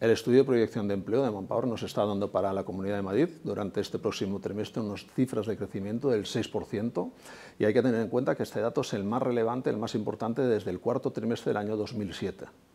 El estudio de proyección de empleo de Manpower nos está dando para la Comunidad de Madrid durante este próximo trimestre unas cifras de crecimiento del 6% y hay que tener en cuenta que este dato es el más relevante, el más importante desde el cuarto trimestre del año 2007.